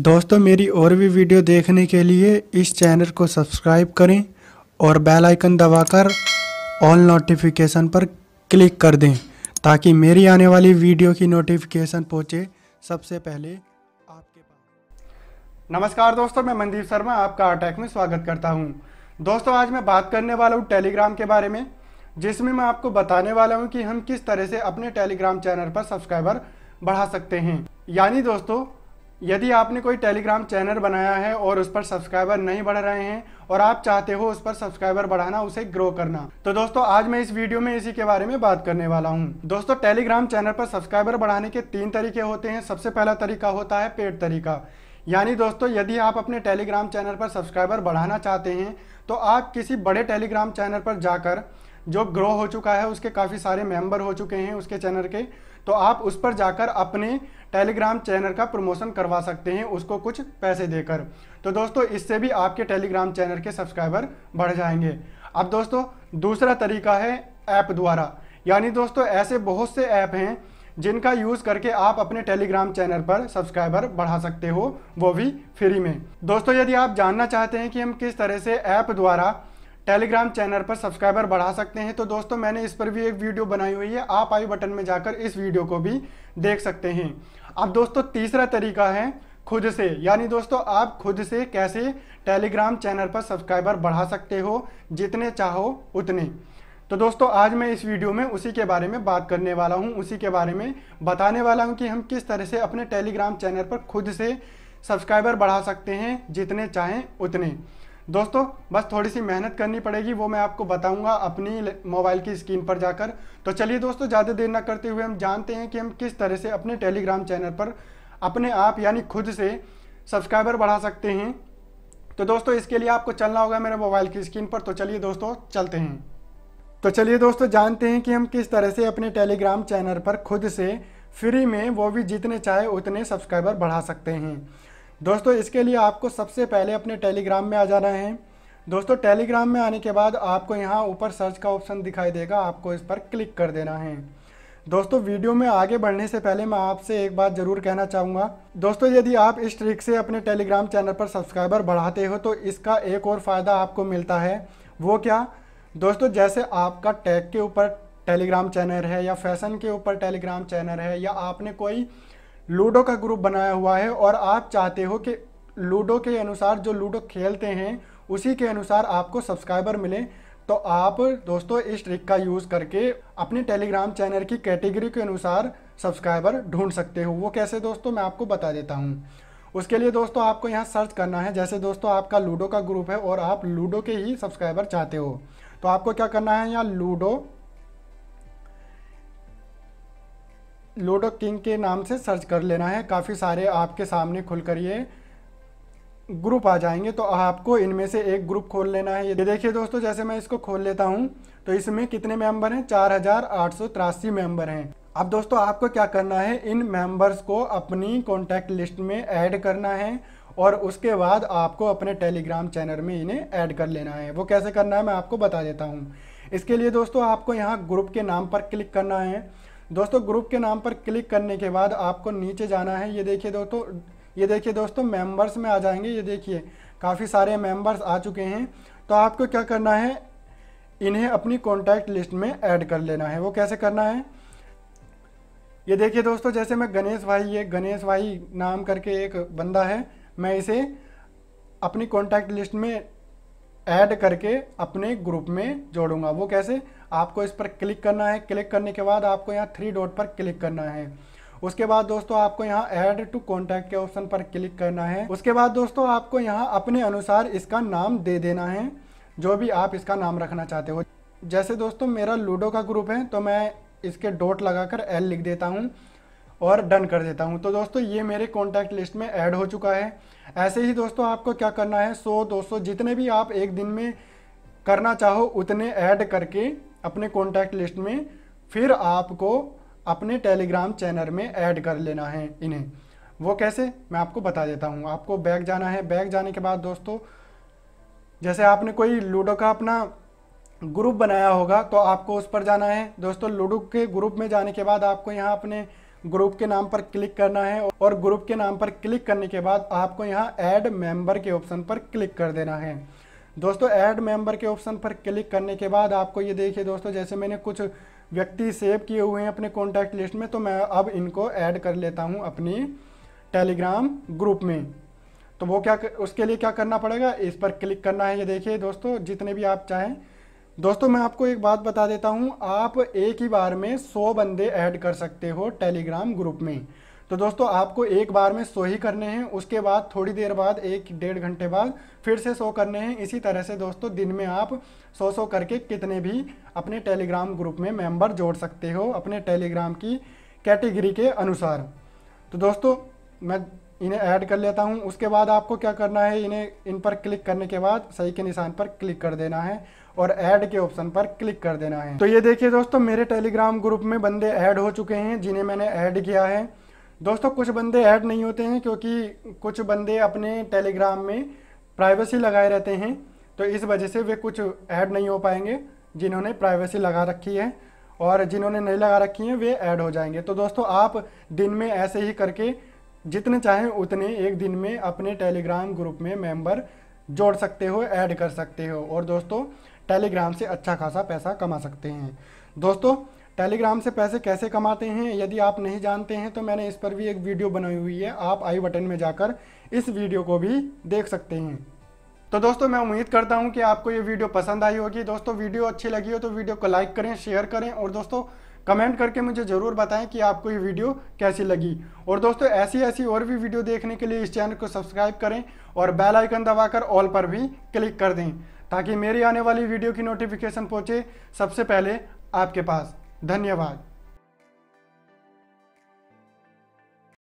दोस्तों मेरी और भी वीडियो देखने के लिए इस चैनल को सब्सक्राइब करें और बेल आइकन दबाकर ऑल नोटिफिकेशन पर क्लिक कर दें ताकि मेरी आने वाली वीडियो की नोटिफिकेशन पहुंचे सबसे पहले आपके पास नमस्कार दोस्तों मैं मनदीप शर्मा आपका अटैक में स्वागत करता हूं दोस्तों आज मैं बात करने वाला हूं टेलीग्राम के बारे में जिसमें मैं आपको बताने वाला हूँ कि हम किस तरह से अपने टेलीग्राम चैनल पर सब्सक्राइबर बढ़ा सकते हैं यानी दोस्तों यदि आपने कोई टेलीग्राम चैनल बनाया है और उस पर सब्सक्राइबर नहीं बढ़ रहे हैं और आप चाहते हो उस पर सब्सक्राइबर बढ़ाना उसे ग्रो करना तो दोस्तों आज मैं इस वीडियो में इसी के बारे में बात करने वाला हूं दोस्तों टेलीग्राम चैनल पर सब्सक्राइबर बढ़ाने के तीन तरीके होते हैं सबसे पहला तरीका होता है पेड तरीका यानी दोस्तों यदि आप अपने टेलीग्राम चैनल पर सब्सक्राइबर बढ़ाना चाहते हैं तो आप किसी बड़े टेलीग्राम चैनल पर जाकर जो ग्रो हो चुका है उसके काफ़ी सारे मेंबर हो चुके हैं उसके चैनल के तो आप उस पर जाकर अपने टेलीग्राम चैनल का प्रमोशन करवा सकते हैं उसको कुछ पैसे देकर तो दोस्तों इससे भी आपके टेलीग्राम चैनल के सब्सक्राइबर बढ़ जाएंगे अब दोस्तों दूसरा तरीका है ऐप द्वारा यानी दोस्तों ऐसे बहुत से ऐप हैं जिनका यूज़ करके आप अपने टेलीग्राम चैनल पर सब्सक्राइबर बढ़ा सकते हो वो भी फ्री में दोस्तों यदि आप जानना चाहते हैं कि हम किस तरह से ऐप द्वारा टेलीग्राम चैनल पर सब्सक्राइबर बढ़ा सकते हैं तो दोस्तों मैंने इस पर भी एक वीडियो बनाई हुई है आप आई बटन में जाकर इस वीडियो को भी देख सकते हैं अब दोस्तों तीसरा तरीका है खुद से यानी दोस्तों आप खुद से कैसे टेलीग्राम चैनल पर सब्सक्राइबर बढ़ा सकते हो जितने चाहो उतने तो दोस्तों आज मैं इस वीडियो में उसी के बारे में बात करने वाला हूं उसी के बारे में बताने वाला हूं कि हम किस तरह से अपने टेलीग्राम चैनल पर खुद से सब्सक्राइबर बढ़ा सकते हैं जितने चाहें उतने दोस्तों बस थोड़ी सी मेहनत करनी पड़ेगी वो मैं आपको बताऊंगा अपनी मोबाइल की स्क्रीन पर जाकर तो चलिए दोस्तों ज़्यादा देर ना करते हुए हम जानते हैं कि हम किस तरह से अपने टेलीग्राम चैनल पर अपने आप यानी खुद से सब्सक्राइबर बढ़ा सकते हैं तो दोस्तों इसके लिए आपको चलना होगा मेरे मोबाइल की स्क्रीन पर तो चलिए दोस्तों चलते हैं तो चलिए दोस्तों जानते हैं कि हम किस तरह से अपने टेलीग्राम चैनल पर खुद से फ्री में वो भी जितने चाहे उतने सब्सक्राइबर बढ़ा सकते हैं दोस्तों इसके लिए आपको सबसे पहले अपने टेलीग्राम में आ जाना है दोस्तों टेलीग्राम में आने के बाद आपको यहाँ ऊपर सर्च का ऑप्शन दिखाई देगा आपको इस पर क्लिक कर देना है दोस्तों वीडियो में आगे बढ़ने से पहले मैं आपसे एक बात ज़रूर कहना चाहूँगा दोस्तों यदि आप इस ट्रिक से अपने टेलीग्राम चैनल पर सब्सक्राइबर बढ़ाते हो तो इसका एक और फ़ायदा आपको मिलता है वो क्या दोस्तों जैसे आपका टैग के ऊपर टेलीग्राम चैनल है या फैशन के ऊपर टेलीग्राम चैनल है या आपने कोई लूडो का ग्रुप बनाया हुआ है और आप चाहते हो कि लूडो के अनुसार जो लूडो खेलते हैं उसी के अनुसार आपको सब्सक्राइबर मिले तो आप दोस्तों इस ट्रिक का यूज़ करके अपने टेलीग्राम चैनल की कैटेगरी के अनुसार सब्सक्राइबर ढूंढ सकते हो वो कैसे दोस्तों मैं आपको बता देता हूँ उसके लिए दोस्तों आपको यहाँ सर्च करना है जैसे दोस्तों आपका लूडो का ग्रुप है और आप लूडो के ही सब्सक्राइबर चाहते हो तो आपको क्या करना है यहाँ लूडो लूडो किंग के नाम से सर्च कर लेना है काफ़ी सारे आपके सामने खुलकर ये ग्रुप आ जाएंगे तो आपको इनमें से एक ग्रुप खोल लेना है ये देखिए दोस्तों जैसे मैं इसको खोल लेता हूँ तो इसमें कितने मेंबर हैं चार हज़ार आठ सौ तिरासी मेंबर हैं अब दोस्तों आपको क्या करना है इन मेंबर्स को अपनी कॉन्टैक्ट लिस्ट में ऐड करना है और उसके बाद आपको अपने टेलीग्राम चैनल में इन्हें ऐड कर लेना है वो कैसे करना है मैं आपको बता देता हूँ इसके लिए दोस्तों आपको यहाँ ग्रुप के नाम पर क्लिक करना है दोस्तों ग्रुप के नाम पर क्लिक करने के बाद आपको नीचे जाना है ये देखिए दोस्तों ये देखिए दोस्तों मेंबर्स में आ जाएंगे ये देखिए काफ़ी सारे मेंबर्स आ चुके हैं तो आपको क्या करना है इन्हें अपनी कॉन्टैक्ट लिस्ट में ऐड कर लेना है वो कैसे करना है ये देखिए दोस्तों जैसे मैं गणेश भाई ये गणेश भाई नाम करके एक बंदा है मैं इसे अपनी कॉन्टैक्ट लिस्ट में ऐड करके अपने ग्रुप में जोड़ूंगा वो कैसे आपको इस पर क्लिक करना है क्लिक करने के बाद आपको यहाँ थ्री डॉट पर क्लिक करना है उसके बाद दोस्तों आपको यहाँ ऐड टू कॉन्टैक्ट के ऑप्शन पर क्लिक करना है उसके बाद दोस्तों आपको यहाँ अपने अनुसार इसका नाम दे देना है जो भी आप इसका नाम रखना चाहते हो जैसे दोस्तों मेरा लूडो का ग्रुप है तो मैं इसके डॉट लगाकर एल लिख देता हूँ और डन कर देता हूँ तो दोस्तों ये मेरे कॉन्टैक्ट लिस्ट में ऐड हो चुका है ऐसे ही दोस्तों आपको क्या करना है सौ दो जितने भी आप एक दिन में करना चाहो उतने ऐड करके अपने कॉन्टैक्ट लिस्ट में फिर आपको अपने टेलीग्राम चैनल में ऐड कर लेना है इन्हें वो कैसे मैं आपको बता देता हूँ आपको बैग जाना है बैग जाने के बाद दोस्तों जैसे आपने कोई लूडो का अपना ग्रुप बनाया होगा तो आपको उस पर जाना है दोस्तों लूडो के ग्रुप में जाने के बाद आपको यहाँ अपने ग्रुप के नाम पर क्लिक करना है और ग्रुप के नाम पर क्लिक करने के बाद आपको यहाँ ऐड मेंबर के ऑप्शन पर क्लिक कर देना है दोस्तों ऐड मेंबर के ऑप्शन पर क्लिक करने के बाद आपको ये देखिए दोस्तों जैसे मैंने कुछ व्यक्ति सेव किए हुए हैं अपने कॉन्टैक्ट लिस्ट में तो मैं अब इनको ऐड कर लेता हूँ अपनी टेलीग्राम ग्रुप में तो वो क्या उसके लिए क्या करना पड़ेगा इस पर क्लिक करना है ये देखिए दोस्तों जितने भी आप चाहें दोस्तों मैं आपको एक बात बता देता हूँ आप एक ही बार में सौ बंदे ऐड कर सकते हो टेलीग्राम ग्रुप में तो दोस्तों आपको एक बार में सो ही करने हैं उसके बाद थोड़ी देर बाद एक डेढ़ घंटे बाद फिर से सो करने हैं इसी तरह से दोस्तों दिन में आप सो सो करके कितने भी अपने टेलीग्राम ग्रुप में मेंबर जोड़ सकते हो अपने टेलीग्राम की कैटेगरी के अनुसार तो दोस्तों मैं इन्हें ऐड कर लेता हूँ उसके बाद आपको क्या करना है इन्हें इन पर क्लिक करने के बाद सही के निशान पर क्लिक कर देना है और ऐड के ऑप्शन पर क्लिक कर देना है तो ये देखिए दोस्तों मेरे टेलीग्राम ग्रुप में बंदे ऐड हो चुके हैं जिन्हें मैंने ऐड किया है दोस्तों कुछ बंदे ऐड नहीं होते हैं क्योंकि कुछ बंदे अपने टेलीग्राम में प्राइवेसी लगाए रहते हैं तो इस वजह से वे कुछ ऐड नहीं हो पाएंगे जिन्होंने प्राइवेसी लगा रखी है और जिन्होंने नहीं लगा रखी है वे ऐड हो जाएंगे तो दोस्तों आप दिन में ऐसे ही करके जितने चाहें उतने एक दिन में अपने टेलीग्राम ग्रुप में मेंबर जोड़ सकते हो ऐड कर सकते हो और दोस्तों टेलीग्राम से अच्छा खासा पैसा कमा सकते हैं दोस्तों टेलीग्राम से पैसे कैसे कमाते हैं यदि आप नहीं जानते हैं तो मैंने इस पर भी एक वीडियो बनाई हुई है आप आई बटन में जाकर इस वीडियो को भी देख सकते हैं तो दोस्तों मैं उम्मीद करता हूं कि आपको ये वीडियो पसंद आई होगी दोस्तों वीडियो अच्छी लगी हो तो वीडियो को लाइक करें शेयर करें और दोस्तों कमेंट करके मुझे ज़रूर बताएं कि आपको ये वीडियो कैसी लगी और दोस्तों ऐसी ऐसी और भी वीडियो देखने के लिए इस चैनल को सब्सक्राइब करें और बेल आइकन दबाकर ऑल पर भी क्लिक कर दें ताकि मेरी आने वाली वीडियो की नोटिफिकेशन पहुँचे सबसे पहले आपके पास धन्यवाद